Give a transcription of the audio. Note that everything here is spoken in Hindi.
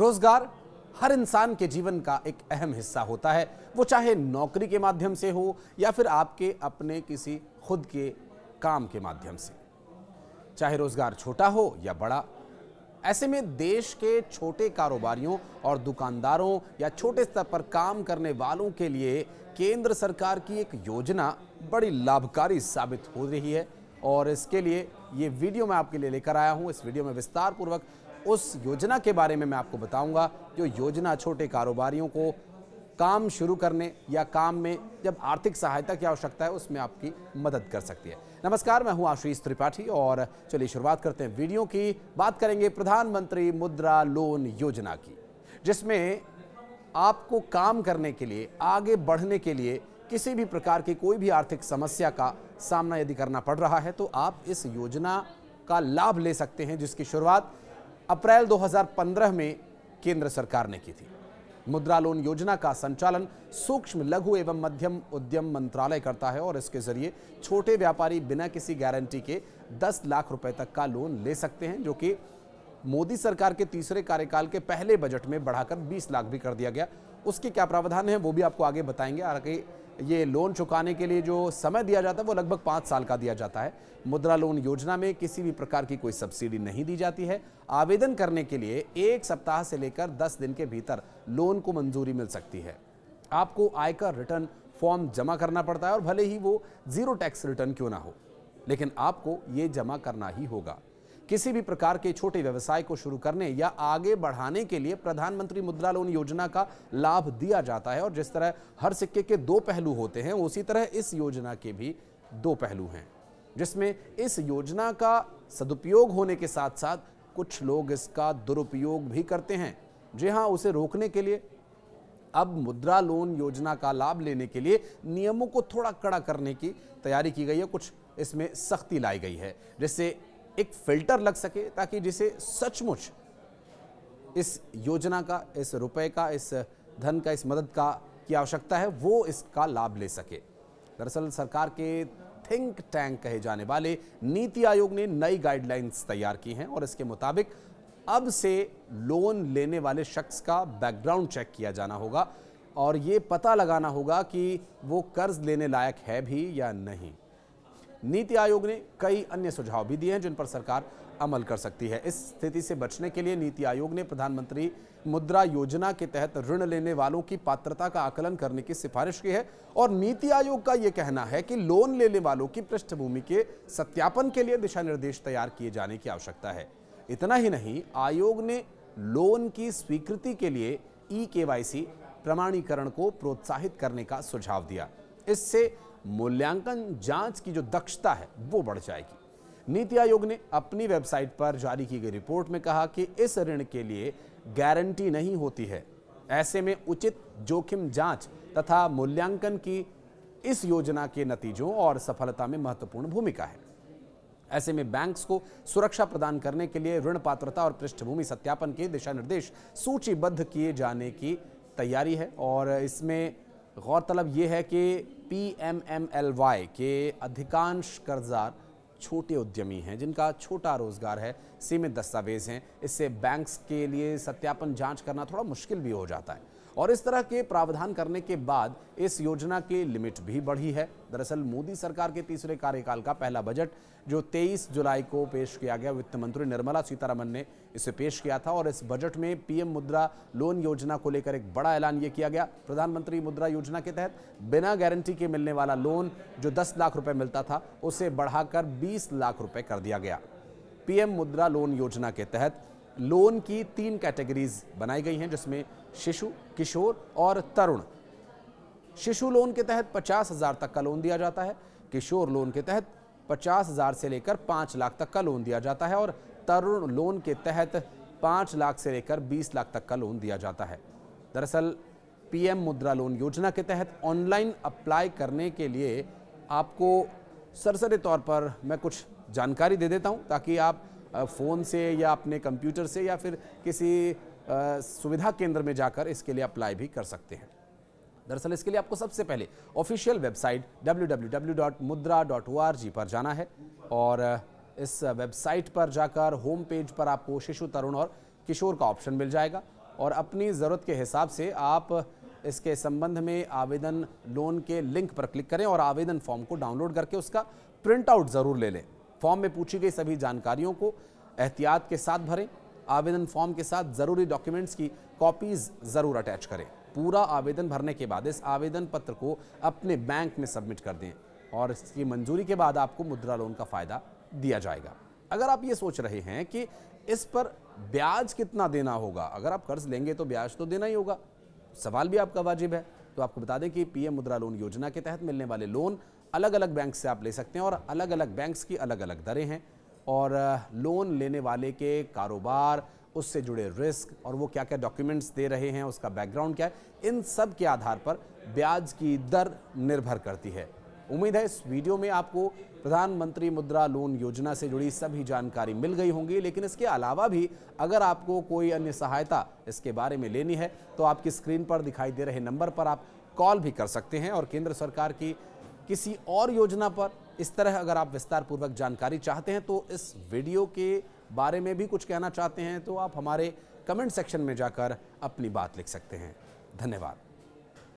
रोजगार हर इंसान के जीवन का एक अहम हिस्सा होता है वो चाहे नौकरी के माध्यम से हो या फिर आपके अपने किसी खुद के काम के माध्यम से चाहे रोजगार छोटा हो या बड़ा ऐसे में देश के छोटे कारोबारियों और दुकानदारों या छोटे स्तर पर काम करने वालों के लिए केंद्र सरकार की एक योजना बड़ी लाभकारी साबित हो रही है और इसके लिए ये वीडियो मैं आपके लिए लेकर आया हूँ इस वीडियो में विस्तार पूर्वक उस योजना के बारे में मैं आपको बताऊंगा जो योजना छोटे कारोबारियों को काम शुरू करने या काम में जब आर्थिक सहायता की आवश्यकता है उसमें आपकी मदद कर सकती है नमस्कार मैं हूं आशीष त्रिपाठी और चलिए शुरुआत करते हैं वीडियो की बात करेंगे प्रधानमंत्री मुद्रा लोन योजना की जिसमें आपको काम करने के लिए आगे बढ़ने के लिए किसी भी प्रकार की कोई भी आर्थिक समस्या का सामना यदि करना पड़ रहा है तो आप इस योजना का लाभ ले सकते हैं जिसकी शुरुआत अप्रैल 2015 में केंद्र सरकार ने की थी मुद्रा लोन योजना का संचालन सूक्ष्म लघु एवं मध्यम उद्यम मंत्रालय करता है और इसके जरिए छोटे व्यापारी बिना किसी गारंटी के 10 लाख रुपए तक का लोन ले सकते हैं जो कि मोदी सरकार के तीसरे कार्यकाल के पहले बजट में बढ़ाकर 20 लाख भी कर दिया गया उसके क्या प्रावधान है वो भी आपको आगे बताएंगे आगे ये लोन चुकाने के लिए जो समय दिया जाता है वो लगभग पाँच साल का दिया जाता है मुद्रा लोन योजना में किसी भी प्रकार की कोई सब्सिडी नहीं दी जाती है आवेदन करने के लिए एक सप्ताह से लेकर दस दिन के भीतर लोन को मंजूरी मिल सकती है आपको आयकर रिटर्न फॉर्म जमा करना पड़ता है और भले ही वो जीरो टैक्स रिटर्न क्यों ना हो लेकिन आपको ये जमा करना ही होगा किसी भी प्रकार के छोटे व्यवसाय को शुरू करने या आगे बढ़ाने के लिए प्रधानमंत्री मुद्रा लोन योजना का लाभ दिया जाता है और जिस तरह हर सिक्के के दो पहलू होते हैं उसी तरह इस योजना के भी दो पहलू हैं जिसमें इस योजना का सदुपयोग होने के साथ साथ कुछ लोग इसका दुरुपयोग भी करते हैं जी हाँ उसे रोकने के लिए अब मुद्रा लोन योजना का लाभ लेने के लिए नियमों को थोड़ा कड़ा करने की तैयारी की गई है कुछ इसमें सख्ती लाई गई है जिससे एक फिल्टर लग सके ताकि जिसे सचमुच इस योजना का इस रुपए का इस धन का इस मदद का की आवश्यकता है वो इसका लाभ ले सके दरअसल सरकार के थिंक टैंक कहे जाने वाले नीति आयोग ने नई गाइडलाइंस तैयार की हैं और इसके मुताबिक अब से लोन लेने वाले शख्स का बैकग्राउंड चेक किया जाना होगा और ये पता लगाना होगा कि वो कर्ज लेने लायक है भी या नहीं नीति आयोग ने कई अन्य सुझाव भी दिए हैं जिन पर सरकार अमल कर सकती है इस स्थिति से बचने के लिए नीति आयोग ने प्रधानमंत्री मुद्रा योजना के तहत ऋण लेने वालों की पात्रता का आकलन करने की सिफारिश की है और नीति आयोग का यह कहना है कि लोन लेने वालों की पृष्ठभूमि के सत्यापन के लिए दिशा निर्देश तैयार किए जाने की आवश्यकता है इतना ही नहीं आयोग ने लोन की स्वीकृति के लिए ई के प्रमाणीकरण को प्रोत्साहित करने का सुझाव दिया इससे मूल्यांकन जांच की जो दक्षता है वो बढ़ जाएगी नीति आयोग ने अपनी वेबसाइट पर जारी की गई रिपोर्ट में कहा कि इस ऋण के लिए गारंटी नहीं होती है ऐसे में उचित जोखिम जांच तथा मूल्यांकन की इस योजना के नतीजों और सफलता में महत्वपूर्ण भूमिका है ऐसे में बैंक्स को सुरक्षा प्रदान करने के लिए ऋण पात्रता और पृष्ठभूमि सत्यापन के दिशा निर्देश सूचीबद्ध किए जाने की तैयारी है और इसमें गौरतलब ये है कि P M M L Y के अधिकांश कर्जदार छोटे उद्यमी हैं जिनका छोटा रोजगार है सीमित दस्तावेज हैं इससे बैंक्स के लिए सत्यापन जांच करना थोड़ा मुश्किल भी हो जाता है और इस तरह के प्रावधान करने के बाद इस योजना की लिमिट भी बढ़ी है दरअसल मोदी सरकार के तीसरे कार्यकाल का पहला बजट जो 23 जुलाई को पेश किया गया वित्त मंत्री निर्मला सीतारमन ने इसे पेश किया था और इस बजट में पीएम मुद्रा लोन योजना को लेकर एक बड़ा ऐलान ये किया गया प्रधानमंत्री मुद्रा योजना के तहत बिना गारंटी के मिलने वाला लोन जो दस लाख रुपये मिलता था उसे बढ़ाकर बीस लाख रुपये कर दिया गया पीएम मुद्रा लोन योजना के तहत लोन की तीन कैटेगरीज बनाई गई हैं जिसमें शिशु किशोर और तरुण शिशु लोन के तहत पचास हज़ार तक का लोन दिया जाता है किशोर लोन के तहत पचास हज़ार से लेकर पाँच लाख तक का लोन दिया जाता है और तरुण लोन के तहत पाँच लाख से लेकर बीस लाख तक का लोन दिया जाता है दरअसल पीएम मुद्रा लोन योजना के तहत ऑनलाइन अप्लाई करने के लिए आपको सरसरी तौर पर मैं कुछ जानकारी दे देता हूँ ताकि आप फ़ोन से या अपने कंप्यूटर से या फिर किसी सुविधा केंद्र में जाकर इसके लिए अप्लाई भी कर सकते हैं दरअसल इसके लिए आपको सबसे पहले ऑफिशियल वेबसाइट www.mudra.org पर जाना है और इस वेबसाइट पर जाकर होम पेज पर आपको शिशु तरुण और किशोर का ऑप्शन मिल जाएगा और अपनी ज़रूरत के हिसाब से आप इसके संबंध में आवेदन लोन के लिंक पर क्लिक करें और आवेदन फॉर्म को डाउनलोड करके उसका प्रिंट आउट ज़रूर ले लें फॉर्म में पूछी गई सभी जानकारियों को एहतियात के साथ भरें आवेदन फॉर्म के साथ ज़रूरी डॉक्यूमेंट्स की कॉपीज ज़रूर अटैच करें पूरा आवेदन भरने के बाद इस आवेदन पत्र को अपने बैंक में सबमिट कर दें और इसकी मंजूरी के बाद आपको मुद्रा लोन का फ़ायदा दिया जाएगा अगर आप ये सोच रहे हैं कि इस पर ब्याज कितना देना होगा अगर आप कर्ज लेंगे तो ब्याज तो देना ही होगा सवाल भी आपका वाजिब है तो आपको बता दें कि पीएम मुद्रा लोन योजना के तहत मिलने वाले लोन अलग अलग बैंक से आप ले सकते हैं और अलग अलग बैंक्स की अलग अलग दरें हैं और लोन लेने वाले के कारोबार उससे जुड़े रिस्क और वो क्या क्या डॉक्यूमेंट्स दे रहे हैं उसका बैकग्राउंड क्या है इन सब के आधार पर ब्याज की दर निर्भर करती है उम्मीद है इस वीडियो में आपको प्रधानमंत्री मुद्रा लोन योजना से जुड़ी सभी जानकारी मिल गई होंगी लेकिन इसके अलावा भी अगर आपको कोई अन्य सहायता इसके बारे में लेनी है तो आपकी स्क्रीन पर दिखाई दे रहे नंबर पर आप कॉल भी कर सकते हैं और केंद्र सरकार की किसी और योजना पर इस तरह अगर आप विस्तार पूर्वक जानकारी चाहते हैं तो इस वीडियो के बारे में भी कुछ कहना चाहते हैं तो आप हमारे कमेंट सेक्शन में जाकर अपनी बात लिख सकते हैं धन्यवाद